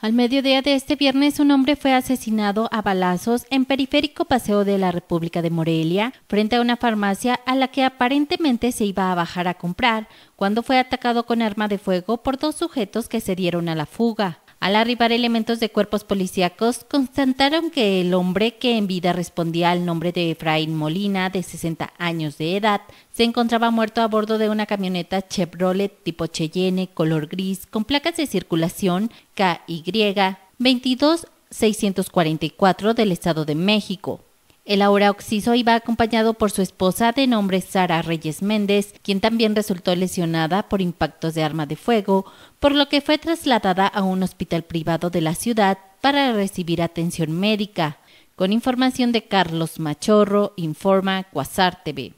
Al mediodía de este viernes, un hombre fue asesinado a balazos en periférico Paseo de la República de Morelia, frente a una farmacia a la que aparentemente se iba a bajar a comprar, cuando fue atacado con arma de fuego por dos sujetos que se dieron a la fuga. Al arribar elementos de cuerpos policíacos, constataron que el hombre que en vida respondía al nombre de Efraín Molina, de 60 años de edad, se encontraba muerto a bordo de una camioneta Chevrolet tipo Cheyenne color gris con placas de circulación KY 22644 del Estado de México. El oxiso iba acompañado por su esposa de nombre Sara Reyes Méndez, quien también resultó lesionada por impactos de arma de fuego, por lo que fue trasladada a un hospital privado de la ciudad para recibir atención médica. Con información de Carlos Machorro, informa Cuasar TV.